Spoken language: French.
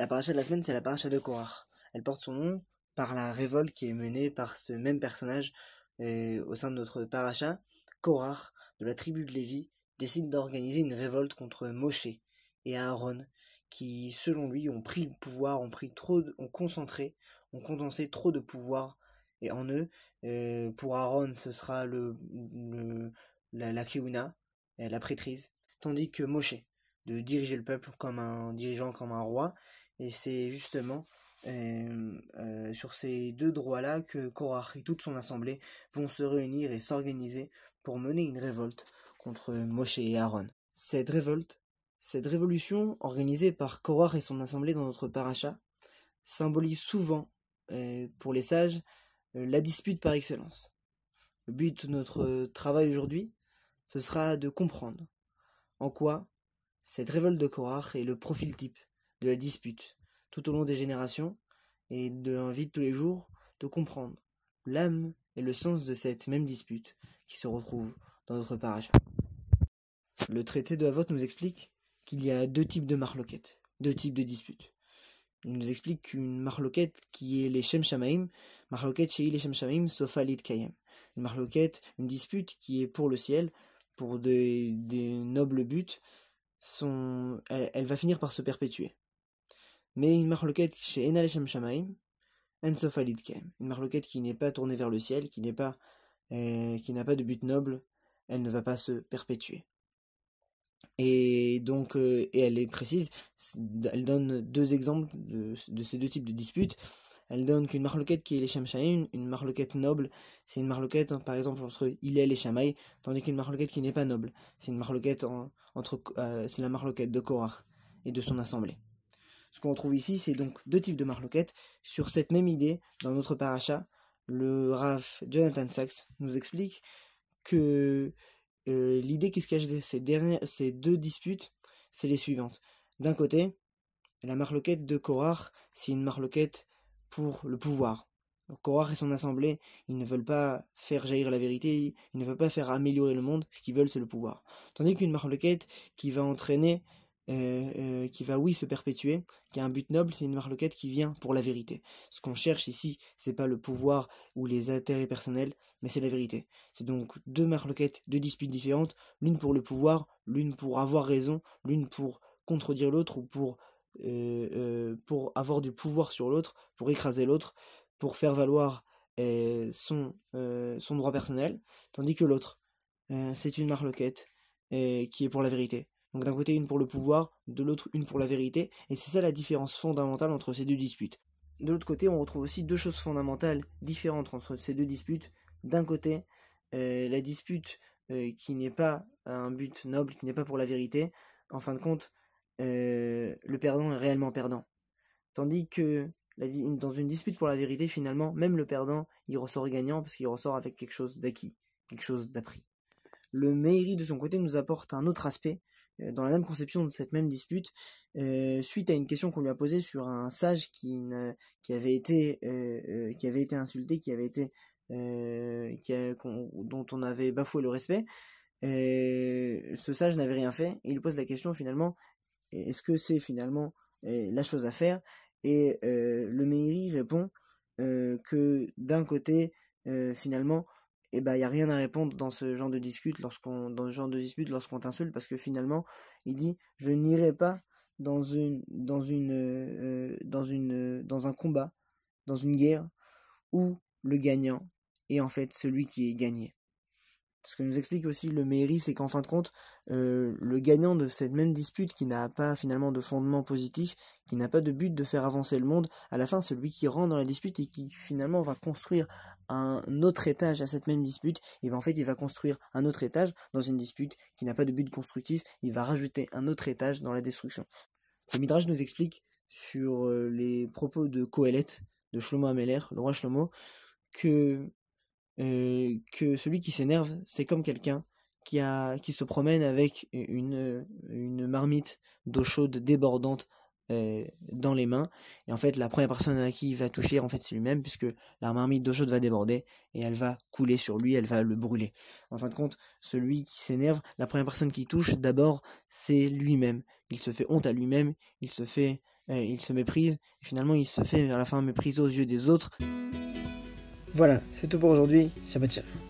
La paracha de la semaine, c'est la paracha de Korar. Elle porte son nom par la révolte qui est menée par ce même personnage euh, au sein de notre paracha. Korar, de la tribu de Lévi, décide d'organiser une révolte contre Moshe et Aaron, qui, selon lui, ont pris le pouvoir, ont pris trop, ont concentré, ont condensé trop de pouvoir et en eux. Euh, pour Aaron, ce sera le, la, la euh, la prêtrise, tandis que Moshe, de diriger le peuple comme un dirigeant, comme un roi, et c'est justement euh, euh, sur ces deux droits-là que Korach et toute son assemblée vont se réunir et s'organiser pour mener une révolte contre Moshe et Aaron. Cette révolte, cette révolution organisée par Korach et son assemblée dans notre paracha, symbolise souvent, euh, pour les sages, la dispute par excellence. Le but de notre travail aujourd'hui, ce sera de comprendre en quoi cette révolte de Korach est le profil type de la dispute, tout au long des générations, et de l'envie tous les jours, de comprendre l'âme et le sens de cette même dispute qui se retrouve dans notre parage. Le traité de Havot nous explique qu'il y a deux types de marloquettes, deux types de disputes. Il nous explique qu'une marloquette qui est les Shem Shamaim, marloquette chez Shem Shamaim, Sofalit Kayem. Une marloquette, une dispute qui est pour le ciel, pour des, nobles buts, elle va finir par se perpétuer mais une marloquette chez Enal Shamaim, Ensofalid Une marloquette qui n'est pas tournée vers le ciel, qui n'est pas, euh, qui n'a pas de but noble, elle ne va pas se perpétuer. Et donc, euh, et elle est précise, elle donne deux exemples de, ces deux types de disputes. Elle donne qu'une marloquette qui est les Shamshaïm, une marloquette noble, c'est une marloquette hein, par exemple entre Hillel et Shamaï, tandis qu'une marloquette qui n'est pas noble, c'est une marloquette entre, euh, c'est la marloquette de Korah et de son assemblée. Ce qu'on trouve ici, c'est donc deux types de marloquettes. Sur cette même idée, dans notre paracha, le Raf Jonathan Sachs nous explique que euh, l'idée qui se cache derrière ces, ces deux disputes, c'est les suivantes. D'un côté, la marloquette de Korar, c'est une marloquette pour le pouvoir. Korar et son assemblée, ils ne veulent pas faire jaillir la vérité, ils ne veulent pas faire améliorer le monde, ce qu'ils veulent c'est le pouvoir. Tandis qu'une marloquette qui va entraîner euh, euh, qui va oui se perpétuer, qui a un but noble, c'est une marloquette qui vient pour la vérité. Ce qu'on cherche ici, c'est pas le pouvoir ou les intérêts personnels, mais c'est la vérité. C'est donc deux marloquettes, deux disputes différentes, l'une pour le pouvoir, l'une pour avoir raison, l'une pour contredire l'autre ou pour euh, pour avoir du pouvoir sur l'autre, pour écraser l'autre, pour faire valoir son son droit personnel, tandis que l'autre, c'est une marloquette qui est pour la vérité. Donc d'un côté une pour le pouvoir, de l'autre une pour la vérité, et c'est ça la différence fondamentale entre ces deux disputes. De l'autre côté, on retrouve aussi deux choses fondamentales différentes entre ces deux disputes. D'un côté, euh, la dispute euh, qui n'est pas un but noble, qui n'est pas pour la vérité, en fin de compte, euh, le perdant est réellement perdant. Tandis que dans une dispute pour la vérité, finalement, même le perdant, il ressort gagnant parce qu'il ressort avec quelque chose d'acquis, quelque chose d'appris. Le Meiri, de son côté, nous apporte un autre aspect euh, dans la même conception de cette même dispute, euh, suite à une question qu'on lui a posée sur un sage qui, qui, avait, été, euh, qui avait été insulté, qui avait été, dont on avait bafoué le respect. ce sage n'avait rien fait. Et il pose la question finalement, est-ce que c'est finalement la chose à faire Et le mairie répond que d'un côté, finalement, et bah, il y a rien à répondre dans ce genre de dispute lorsqu'on dans ce genre de dispute lorsqu'on t'insulte parce que finalement il dit je n'irai pas dans une dans une euh, dans une dans un combat dans une guerre où le gagnant est en fait celui qui est gagné ce que nous explique aussi le mairie, c'est qu'en fin de compte, euh, le gagnant de cette même dispute qui n'a pas finalement de fondement positif, qui n'a pas de but de faire avancer le monde, à la fin, celui qui rentre dans la dispute et qui finalement va construire un autre étage à cette même dispute, et va en fait, il va construire un autre étage dans une dispute qui n'a pas de but constructif, il va rajouter un autre étage dans la destruction. Le Midrash nous explique sur euh, les propos de Kohelet, de Shlomo Ameler, le roi Shlomo, que euh, que celui qui s'énerve, c'est comme quelqu'un qui, a, qui se promène avec une, marmite d'eau chaude débordante euh, dans les mains. Et en fait, la première personne à qui il va toucher, en fait, c'est lui-même, puisque la marmite d'eau chaude va déborder et elle va couler sur lui, elle va le brûler. En fin de compte, celui qui s'énerve, la première personne qui touche, d'abord, c'est lui-même. Il se fait honte à lui-même, il se fait, euh, il se méprise, et finalement, il se fait à la fin mépriser aux yeux des autres. Voilà, c'est tout pour aujourd'hui. Ciao, ciao.